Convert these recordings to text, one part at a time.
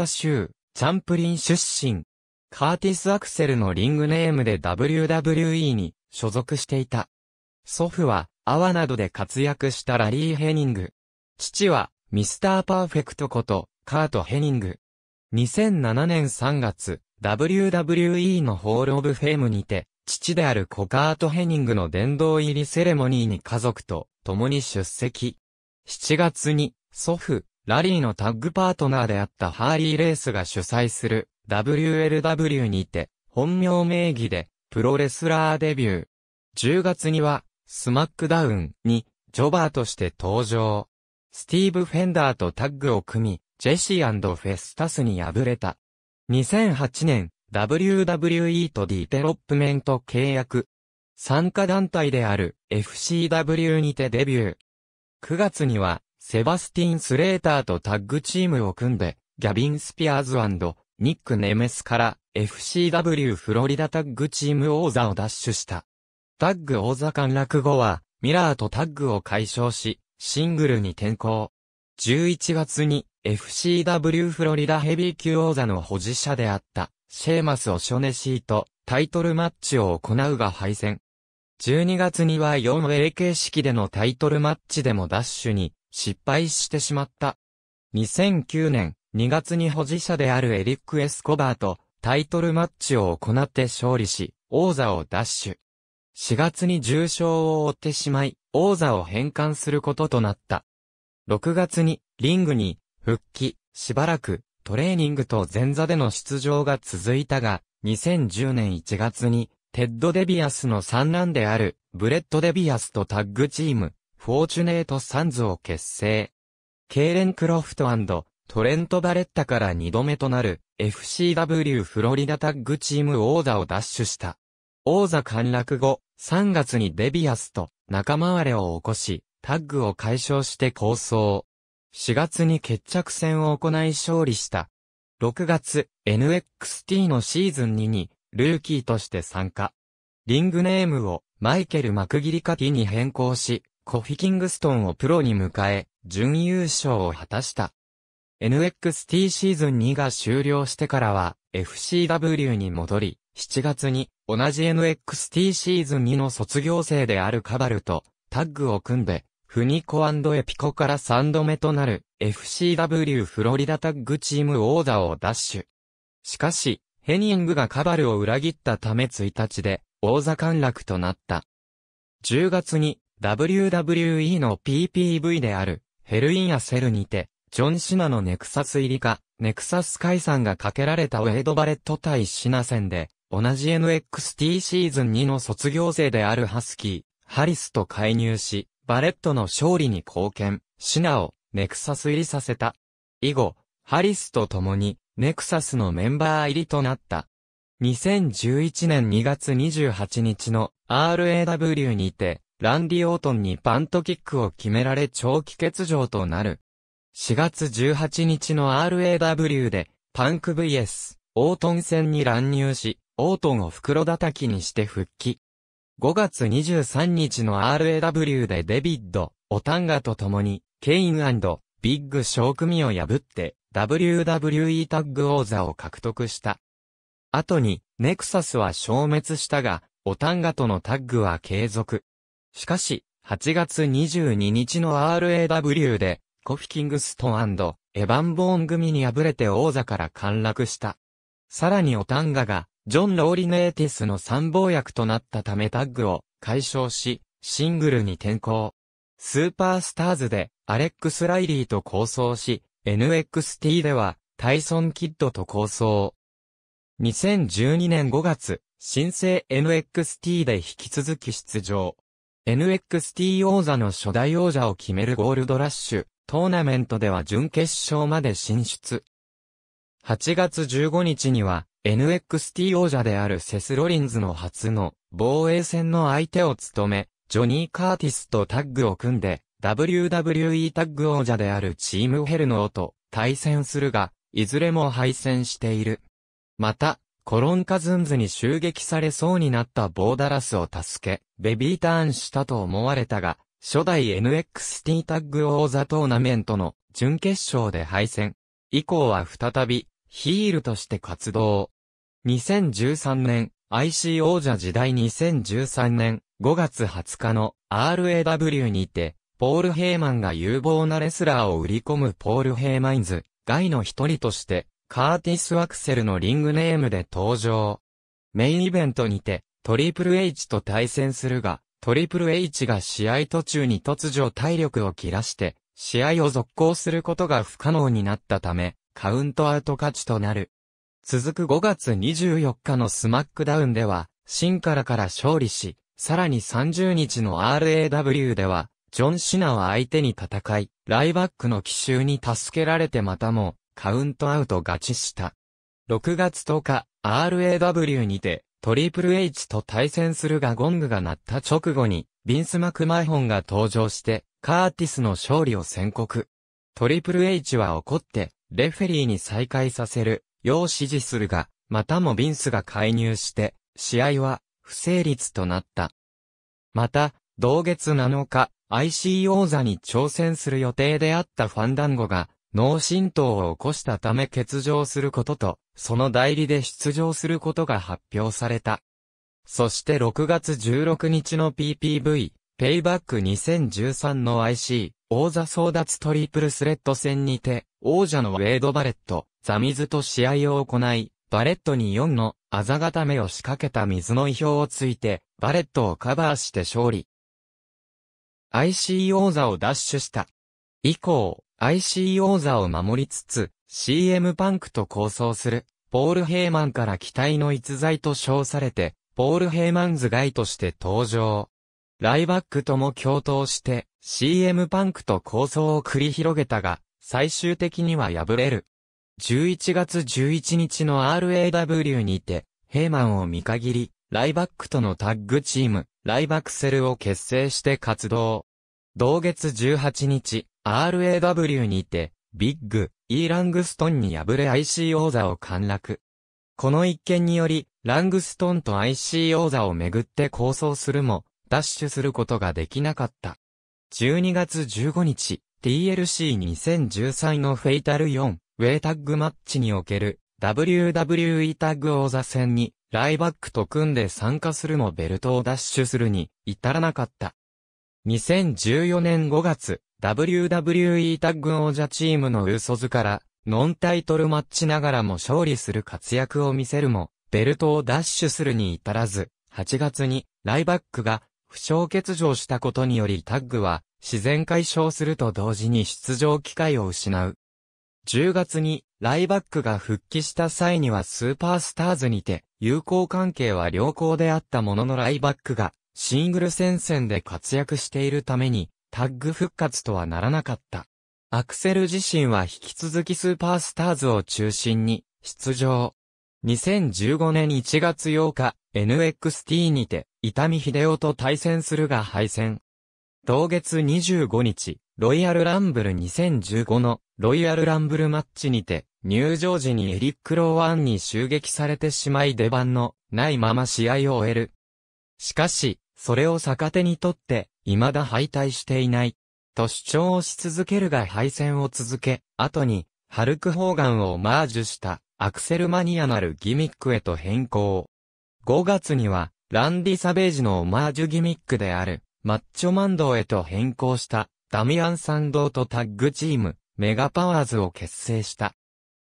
タ州、チャンプリン出身。カーティス・アクセルのリングネームで WWE に所属していた。祖父は、アワなどで活躍したラリー・ヘニング。父は、ミスター・パーフェクトこと、カート・ヘニング。2007年3月、WWE のホール・オブ・フェームにて、父であるコカート・ヘニングの殿堂入りセレモニーに家族と共に出席。7月に、祖父、ラリーのタッグパートナーであったハーリーレースが主催する WLW にて、本名名義で、プロレスラーデビュー。10月には、スマックダウンに、ジョバーとして登場。スティーブ・フェンダーとタッグを組み、ジェシーフェスタスに敗れた。2008年、WWE とディテロップメント契約。参加団体である FCW にてデビュー。9月にはセバスティン・スレーターとタッグチームを組んで、ギャビン・スピアーズニック・ネメスから FCW フロリダタッグチーム王座を奪取した。タッグ王座陥落後は、ミラーとタッグを解消し、シングルに転向。11月に FCW フロリダヘビー級王座の保持者であった、シェーマス・オショネシーとタイトルマッチを行うが敗戦。12月には 4A 形式でのタイトルマッチでもダッシュに失敗してしまった。2009年2月に保持者であるエリック・エスコバーとタイトルマッチを行って勝利し、王座を奪取。4月に重傷を負ってしまい、王座を返還することとなった。6月にリングに復帰、しばらくトレーニングと前座での出場が続いたが、2010年1月にテッド・デビアスの三男であるブレッド・デビアスとタッグチームフォーチュネート・サンズを結成。ケイレン・クロフトトレント・バレッタから2度目となる FCW フロリダタッグチーム王座を奪取した。王座陥落後、3月にデビアスと仲間割れを起こし、タッグを解消して構想。4月に決着戦を行い勝利した。6月、NXT のシーズン2に、ルーキーとして参加。リングネームを、マイケル・マクギリカティに変更し、コフィキングストンをプロに迎え、準優勝を果たした。NXT シーズン2が終了してからは FCW に戻り、7月に同じ NXT シーズン2の卒業生であるカバルとタッグを組んで、フニコエピコから3度目となる FCW フロリダタッグチームオーダーを奪取。しかし、ヘニングがカバルを裏切ったため1日で、王座陥落となった。10月に WWE の PPV である、ヘルインアセルにて、ジョン・シナのネクサス入りか、ネクサス解散がかけられたウェイド・バレット対シナ戦で、同じ NXT シーズン2の卒業生であるハスキー、ハリスと介入し、バレットの勝利に貢献、シナをネクサス入りさせた。以後、ハリスと共に、ネクサスのメンバー入りとなった。2011年2月28日の RAW にて、ランディ・オートンにパントキックを決められ長期欠場となる。4月18日の RAW で、パンク VS、オートン戦に乱入し、オートンを袋叩きにして復帰。5月23日の RAW でデビッド、オタンガと共に、ケインビッグ小組を破って、WWE タッグ王座を獲得した。後に、ネクサスは消滅したが、オタンガとのタッグは継続。しかし、8月22日の RAW で、コフィキングストンエヴァン・ボーン組に敗れて王座から陥落した。さらにオタンガが、ジョン・ローリネーティスの参謀役となったためタッグを解消し、シングルに転向。スーパースターズで、アレックス・ライリーと構想し、NXT では、タイソン・キッドと構想。2012年5月、新生 NXT で引き続き出場。NXT 王座の初代王者を決めるゴールドラッシュ、トーナメントでは準決勝まで進出。8月15日には、NXT 王者であるセス・ロリンズの初の防衛戦の相手を務め、ジョニー・カーティスとタッグを組んで、WWE タッグ王者であるチームヘルノーと対戦するが、いずれも敗戦している。また、コロンカズンズに襲撃されそうになったボーダラスを助け、ベビーターンしたと思われたが、初代 NXT タッグ王座トーナメントの準決勝で敗戦。以降は再び、ヒールとして活動。2013年、IC 王者時代2013年5月20日の RAW にて、ポール・ヘイマンが有望なレスラーを売り込むポール・ヘイマインズ、外の一人として、カーティス・アクセルのリングネームで登場。メインイベントにて、トリプル H と対戦するが、トリプル H が試合途中に突如体力を切らして、試合を続行することが不可能になったため、カウントアウト勝ちとなる。続く5月24日のスマックダウンでは、シンカラから勝利し、さらに30日の RAW では、ジョン・シナは相手に戦い、ライバックの奇襲に助けられてまたも、カウントアウト勝ちした。6月10日、RAW にて、トリプル H と対戦するがゴングが鳴った直後に、ビンス・マクマイホンが登場して、カーティスの勝利を宣告。トリプル H は怒って、レフェリーに再開させる、よう指示するが、またもビンスが介入して、試合は、不成立となった。また、同月7日、IC 王座に挑戦する予定であったファンダンゴが、脳震盪を起こしたため欠場することと、その代理で出場することが発表された。そして6月16日の PPV、ペイバック2013の IC、王座争奪トリプルスレッド戦にて、王者のウェイド・バレット、ザミズと試合を行い、バレットに4のあざ固めを仕掛けた水の意表をついて、バレットをカバーして勝利。IC 王座を奪取した。以降、ICO 座を守りつつ、CM パンクと構想する、ポール・ヘイマンから期待の逸材と称されて、ポール・ヘイマンズ外として登場。ライバックとも共闘して、CM パンクと構想を繰り広げたが、最終的には敗れる。11月11日の RAW にて、ヘイマンを見限り、ライバックとのタッグチーム、ライバクセルを結成して活動。同月18日、RAW にて、ビッグ、E ラングストンに敗れ IC 王座を陥落。この一件により、ラングストンと IC 王座をめぐって構想するも、ダッシュすることができなかった。12月15日、TLC2013 のフェイタル4、ウェイタッグマッチにおける、WWE タッグ王座戦に、ライバックと組んで参加するもベルトをダッシュするに、至らなかった。2014年5月、WWE タッグ王者チームのウ図ソズから、ノンタイトルマッチながらも勝利する活躍を見せるも、ベルトをダッシュするに至らず、8月にライバックが負傷欠場したことによりタッグは自然解消すると同時に出場機会を失う。10月にライバックが復帰した際にはスーパースターズにて友好関係は良好であったもののライバックがシングル戦線で活躍しているためにタッグ復活とはならなかった。アクセル自身は引き続きスーパースターズを中心に出場。2015年1月8日、NXT にて、伊丹秀夫と対戦するが敗戦。同月25日、ロイヤルランブル2015のロイヤルランブルマッチにて、入場時にエリック・ローワンに襲撃されてしまい出番のないまま試合を終える。しかし、それを逆手にとって、未だ敗退していない。と主張をし続けるが敗戦を続け、後に、ハルク・ホーガンをマージュした、アクセルマニアなるギミックへと変更。5月には、ランディ・サベージのオマージュギミックである、マッチョマンドへと変更した、ダミアン・サンドーとタッグチーム、メガパワーズを結成した。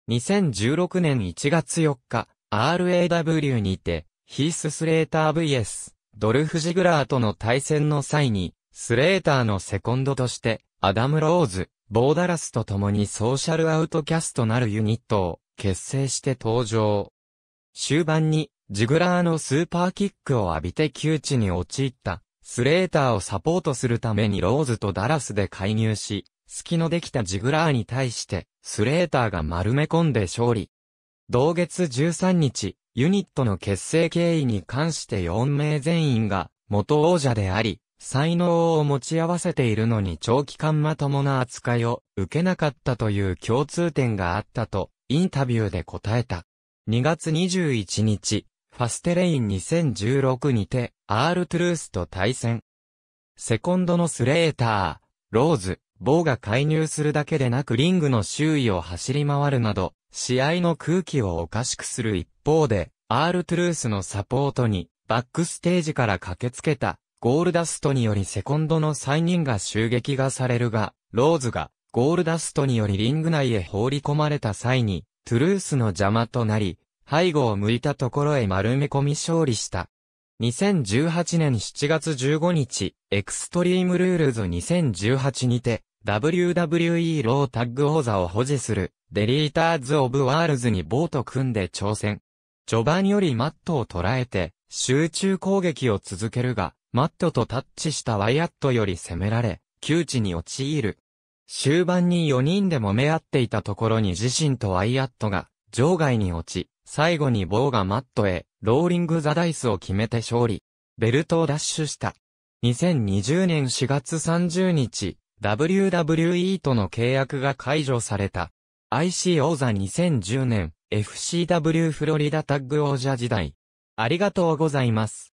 2016年1月4日、RAW にて、ヒース・スレーター VS、ドルフ・ジグラーとの対戦の際に、スレーターのセコンドとして、アダム・ローズ、ボーダラスと共にソーシャルアウトキャストなるユニットを結成して登場。終盤に、ジグラーのスーパーキックを浴びて窮地に陥った、スレーターをサポートするためにローズとダラスで介入し、隙のできたジグラーに対して、スレーターが丸め込んで勝利。同月13日、ユニットの結成経緯に関して4名全員が元王者であり、才能を持ち合わせているのに長期間まともな扱いを受けなかったという共通点があったと、インタビューで答えた。2月21日、ファステレイン2016にて、アール・トゥルースと対戦。セコンドのスレーター、ローズ、棒が介入するだけでなくリングの周囲を走り回るなど、試合の空気をおかしくする一方で、アール・トゥルースのサポートに、バックステージから駆けつけた、ゴールダストによりセコンドの3人が襲撃がされるが、ローズが、ゴールダストによりリング内へ放り込まれた際に、トゥルースの邪魔となり、背後を向いたところへ丸め込み勝利した。2018年7月15日、エクストリームルールズ2018にて、WWE ロータッグ王座を保持する、デリーターズ・オブ・ワールズにボート組んで挑戦。序盤よりマットを捉えて、集中攻撃を続けるが、マットとタッチしたワイアットより攻められ、窮地に陥る。終盤に4人で揉め合っていたところに自身とワイアットが、場外に落ち、最後に棒がマットへ、ローリング・ザ・ダイスを決めて勝利。ベルトを奪取した。2020年4月30日、WWE との契約が解除された。IC 王座2010年、FCW フロリダタッグ王者時代。ありがとうございます。